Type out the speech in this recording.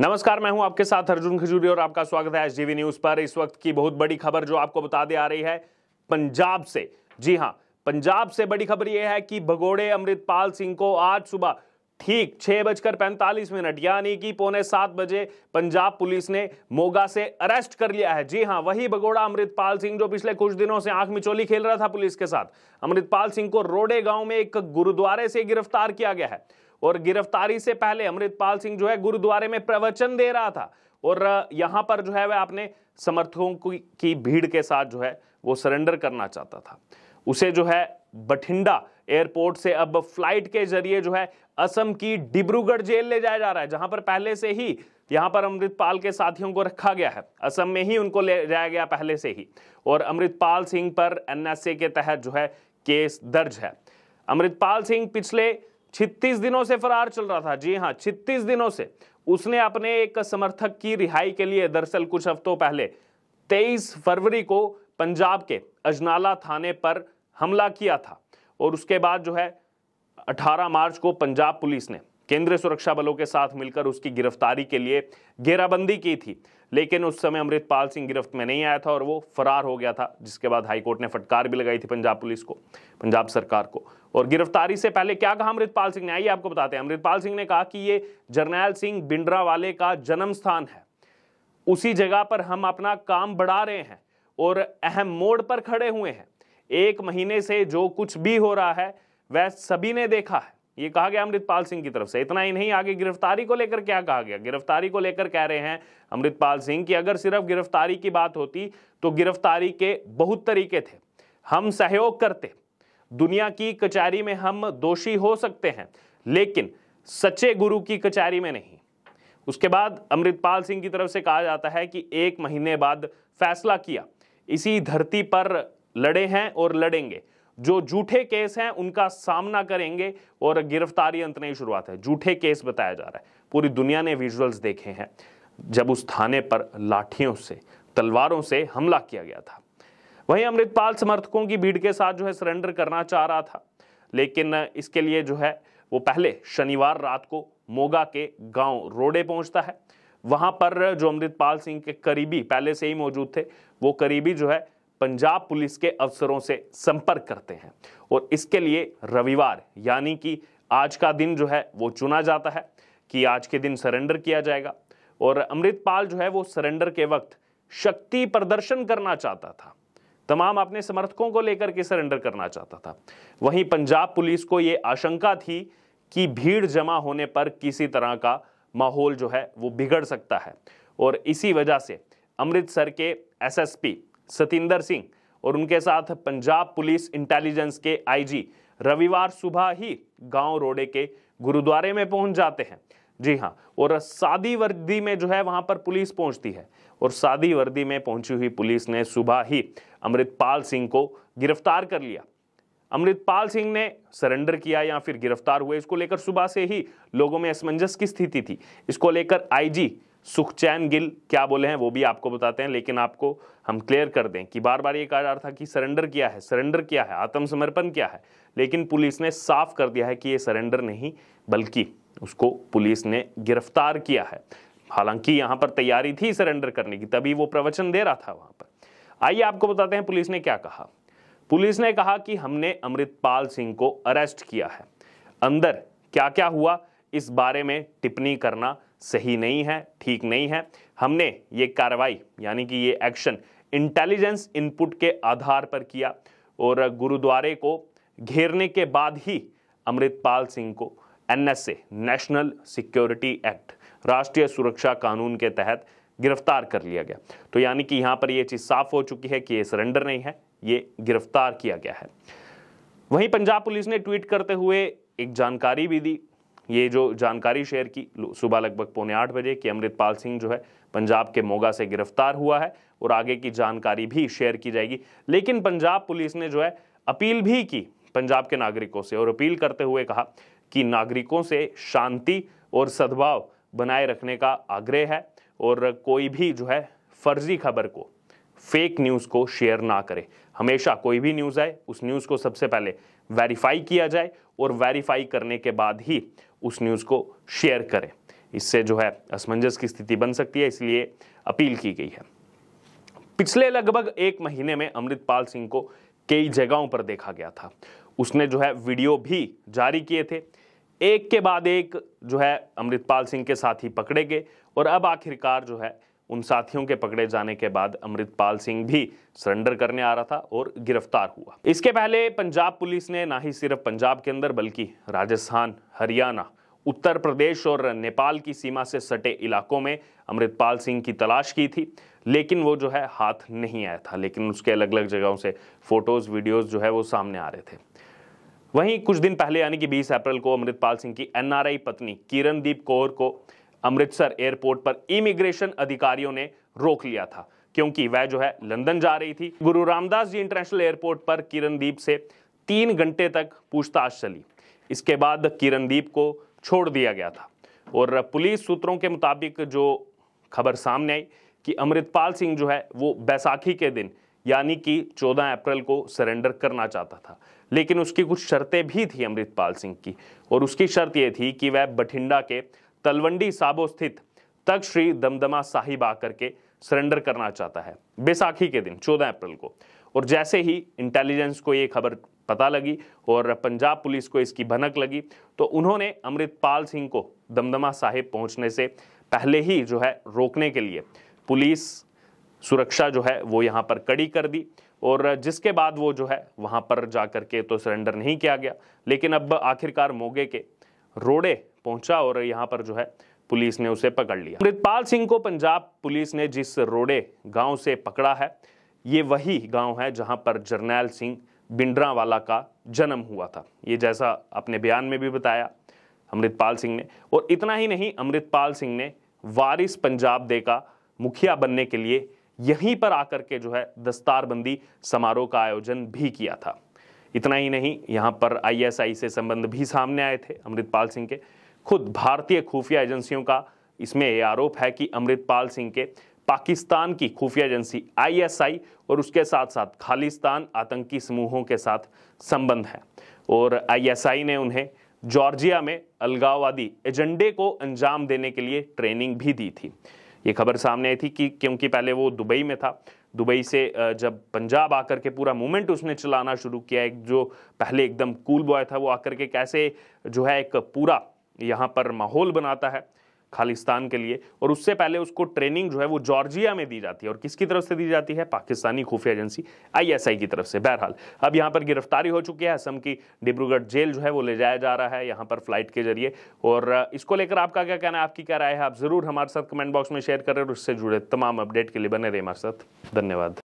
नमस्कार मैं हूं आपके साथ अर्जुन खजूरी और आपका स्वागत है एसजीवी न्यूज पर इस वक्त की बहुत बड़ी खबर जो आपको बता दे आ रही है पंजाब से जी हां पंजाब से बड़ी खबर यह है कि भगोड़े अमृतपाल सिंह को आज सुबह ठीक छह बजकर पैंतालीस मिनट यानी कि पौने सात बजे पंजाब पुलिस ने मोगा से अरेस्ट कर लिया है जी हाँ वही भगोड़ा अमृतपाल सिंह जो पिछले कुछ दिनों से आंख मिचोली खेल रहा था पुलिस के साथ अमृतपाल सिंह को रोडे गांव में एक गुरुद्वारे से गिरफ्तार किया गया है और गिरफ्तारी से पहले अमृतपाल सिंह जो है गुरुद्वारे में प्रवचन दे रहा था और यहां पर जो है वह अपने समर्थकों की भीड़ के साथ जो है वो सरेंडर करना चाहता था उसे जो है बठिंडा एयरपोर्ट से अब फ्लाइट के जरिए जो है असम की डिब्रूगढ़ जेल ले जाया जा रहा है जहां पर पहले से ही यहां पर अमृतपाल के साथियों को रखा गया है असम में ही उनको ले जाया गया पहले से ही और अमृतपाल सिंह पर एनएसए के तहत जो है केस दर्ज है अमृतपाल सिंह पिछले छत्तीस दिनों से फरार चल रहा था जी हाँ छत्तीस दिनों से उसने अपने एक समर्थक की रिहाई के लिए दरअसल कुछ हफ्तों पहले 23 फरवरी को पंजाब के अजनाला थाने पर हमला किया था और उसके बाद जो है 18 मार्च को पंजाब पुलिस ने केंद्रीय सुरक्षा बलों के साथ मिलकर उसकी गिरफ्तारी के लिए घेराबंदी की थी लेकिन उस समय अमृतपाल सिंह गिरफ्त में नहीं आया था और वो फरार हो गया था जिसके बाद हाईकोर्ट ने फटकार भी लगाई थी पंजाब पुलिस को पंजाब सरकार को और गिरफ्तारी से पहले क्या कहा अमृतपाल सिंह ने आइए आपको बताते हैं अमृतपाल सिंह ने कहा कि ये जर्नैल सिंह बिंड्रा वाले का जन्म स्थान है उसी जगह पर हम अपना काम बढ़ा रहे हैं और अहम मोड़ पर खड़े हुए हैं एक महीने से जो कुछ भी हो रहा है वह सभी ने देखा है ये कहा गया अमृतपाल सिंह की तरफ से इतना ही नहीं आगे गिरफ्तारी को लेकर क्या कहा गया गिरफ्तारी को लेकर कह रहे हैं अमृतपाल सिंह कि अगर सिर्फ गिरफ्तारी की बात होती तो गिरफ्तारी के बहुत तरीके थे हम सहयोग करते दुनिया की कचहरी में हम दोषी हो सकते हैं लेकिन सच्चे गुरु की कचहरी में नहीं उसके बाद अमृतपाल सिंह की तरफ से कहा जाता है कि एक महीने बाद फैसला किया इसी धरती पर लड़े हैं और लड़ेंगे जो झूठे केस हैं उनका सामना करेंगे और गिरफ्तारी अंत नहीं शुरुआत है झूठे केस बताया जा रहा है पूरी दुनिया ने विजुअल्स देखे हैं जब उस थाने पर लाठियों से तलवारों से हमला किया गया था वहीं अमृतपाल समर्थकों की भीड़ के साथ जो है सरेंडर करना चाह रहा था लेकिन इसके लिए जो है वो पहले शनिवार रात को मोगा के गांव रोडे पहुंचता है वहां पर जो अमृतपाल सिंह के करीबी पहले से ही मौजूद थे वो करीबी जो है पंजाब पुलिस के अफसरों से संपर्क करते हैं और इसके लिए रविवार यानी कि आज का दिन जो है वो चुना जाता है कि आज के दिन सरेंडर किया जाएगा और अमृतपाल जो है वो सरेंडर के वक्त शक्ति प्रदर्शन करना चाहता था तमाम अपने समर्थकों को लेकर के सरेंडर करना चाहता था वहीं पंजाब पुलिस को ये आशंका थी कि भीड़ जमा होने पर किसी तरह का माहौल जो है वो बिगड़ सकता है और इसी वजह से अमृतसर के एसएसपी सतिंदर सिंह और उनके साथ पंजाब पुलिस इंटेलिजेंस के आईजी रविवार सुबह ही गांव रोडे के गुरुद्वारे में पहुंच जाते हैं जी हाँ और सादी वर्दी में जो है वहां पर पुलिस पहुंचती है और सादी वर्दी में पहुंची हुई पुलिस ने सुबह ही अमृतपाल सिंह को गिरफ्तार कर लिया अमृतपाल सिंह ने सरेंडर किया या फिर गिरफ्तार हुए इसको लेकर सुबह से ही लोगों में असमंजस की स्थिति थी इसको लेकर आईजी सुखचैन गिल क्या बोले हैं वो भी आपको बताते हैं लेकिन आपको हम क्लियर कर दें कि बार बार ये कहा जा रहा था कि सरेंडर किया है सरेंडर किया है आत्मसमर्पण किया है लेकिन पुलिस ने साफ कर दिया है कि ये सरेंडर नहीं बल्कि उसको पुलिस ने गिरफ्तार किया है हालांकि यहाँ पर तैयारी थी सरेंडर करने की तभी वो प्रवचन दे रहा था वहाँ पर आइए आपको बताते हैं पुलिस ने क्या कहा पुलिस ने कहा कि हमने अमृतपाल सिंह को अरेस्ट किया है अंदर क्या क्या हुआ इस बारे में टिप्पणी करना सही नहीं है ठीक नहीं है हमने ये कार्रवाई यानी कि ये एक्शन इंटेलिजेंस इनपुट के आधार पर किया और गुरुद्वारे को घेरने के बाद ही अमृतपाल सिंह को एनएसए नेशनल सिक्योरिटी एक्ट राष्ट्रीय सुरक्षा कानून के तहत गिरफ्तार कर लिया गया तो यानी कि यहाँ पर यह चीज़ साफ हो चुकी है कि ये सरेंडर नहीं है ये गिरफ्तार किया गया है वहीं पंजाब पुलिस ने ट्वीट करते हुए एक जानकारी भी दी ये जो जानकारी शेयर की सुबह लगभग पौने आठ बजे कि अमृतपाल सिंह जो है पंजाब के मोगा से गिरफ्तार हुआ है और आगे की जानकारी भी शेयर की जाएगी लेकिन पंजाब पुलिस ने जो है अपील भी की पंजाब के नागरिकों से और अपील करते हुए कहा कि नागरिकों से शांति और सद्भाव बनाए रखने का आग्रह है और कोई भी जो है फर्जी खबर को फेक न्यूज़ को शेयर ना करें हमेशा कोई भी न्यूज़ आए उस न्यूज़ को सबसे पहले वेरीफाई किया जाए और वेरीफाई करने के बाद ही उस न्यूज़ को शेयर करें इससे जो है असमंजस की स्थिति बन सकती है इसलिए अपील की गई है पिछले लगभग एक महीने में अमृतपाल सिंह को कई जगहों पर देखा गया था उसने जो है वीडियो भी जारी किए थे एक के बाद एक जो है अमृतपाल सिंह के साथ ही पकड़े गए और अब आखिरकार जो है उन साथियों के पकड़े जाने के बाद अमृतपाल सिंह भी सरेंडर करने आ रहा था और गिरफ्तार हुआ इसके पहले पंजाब पुलिस ने ना ही सिर्फ पंजाब के अंदर बल्कि राजस्थान हरियाणा उत्तर प्रदेश और नेपाल की सीमा से सटे इलाकों में अमृतपाल सिंह की तलाश की थी लेकिन वो जो है हाथ नहीं आया था लेकिन उसके अलग अलग जगहों से फोटोज़ वीडियोज़ जो है वो सामने आ रहे थे वहीं कुछ दिन पहले यानी कि 20 अप्रैल को अमृतपाल सिंह की एनआरआई पत्नी किरणदीप कौर को अमृतसर एयरपोर्ट पर इमिग्रेशन अधिकारियों ने रोक लिया था क्योंकि वह जो है लंदन जा रही थी गुरु रामदास जी इंटरनेशनल एयरपोर्ट पर किरणदीप से तीन घंटे तक पूछताछ चली इसके बाद किरणदीप को छोड़ दिया गया था और पुलिस सूत्रों के मुताबिक जो खबर सामने आई कि अमृतपाल सिंह जो है वो बैसाखी के दिन यानी कि 14 अप्रैल को सरेंडर करना चाहता था लेकिन उसकी कुछ शर्तें भी थी अमृतपाल सिंह की और उसकी शर्त ये थी कि वह बठिंडा के तलवंडी साबो स्थित तक श्री दमदमा साहिब आकर के सरेंडर करना चाहता है बैसाखी के दिन 14 अप्रैल को और जैसे ही इंटेलिजेंस को ये खबर पता लगी और पंजाब पुलिस को इसकी भनक लगी तो उन्होंने अमृतपाल सिंह को दमदमा साहिब पहुंचने से पहले ही जो है रोकने के लिए पुलिस सुरक्षा जो है वो यहाँ पर कड़ी कर दी और जिसके बाद वो जो है वहाँ पर जा कर के तो सरेंडर नहीं किया गया लेकिन अब आखिरकार मोगे के रोड़े पहुंचा और यहाँ पर जो है पुलिस ने उसे पकड़ लिया अमृतपाल सिंह को पंजाब पुलिस ने जिस रोडे गांव से पकड़ा है ये वही गांव है जहां पर जरनैल सिंह बिंड्रावाला का जन्म हुआ था ये जैसा अपने बयान में भी बताया अमृतपाल सिंह ने और इतना ही नहीं अमृतपाल सिंह ने वारिस पंजाब दे का मुखिया बनने के लिए यहीं पर आकर के जो है दस्तारबंदी समारोह का आयोजन भी किया था इतना ही नहीं यहाँ पर आईएसआई से संबंध भी सामने आए थे अमृतपाल सिंह के खुद भारतीय खुफिया एजेंसियों का इसमें यह आरोप है कि अमृतपाल सिंह के पाकिस्तान की खुफिया एजेंसी आईएसआई और उसके साथ साथ खालिस्तान आतंकी समूहों के साथ संबंध है और आईएसआई ने उन्हें जॉर्जिया में अलगाववादी एजेंडे को अंजाम देने के लिए ट्रेनिंग भी दी थी ये खबर सामने आई थी कि क्योंकि पहले वो दुबई में था दुबई से जब पंजाब आकर के पूरा मूवमेंट उसने चलाना शुरू किया एक जो पहले एकदम कूल बॉय था वो आकर के कैसे जो है एक पूरा यहाँ पर माहौल बनाता है खालिस्तान के लिए और उससे पहले उसको ट्रेनिंग जो है वो जॉर्जिया में दी जाती है और किसकी तरफ से दी जाती है पाकिस्तानी खुफिया एजेंसी आईएसआई की तरफ से बहरहाल अब यहाँ पर गिरफ्तारी हो चुकी है असम की डिब्रूगढ़ जेल जो है वो ले जाया जा रहा है यहाँ पर फ्लाइट के जरिए और इसको लेकर आपका क्या कहना है आपकी क्या राय है आप ज़रूर हमारे साथ कमेंट बॉक्स में शेयर करें और उससे जुड़े तमाम अपडेट के लिए बने रहे हमारे साथ धन्यवाद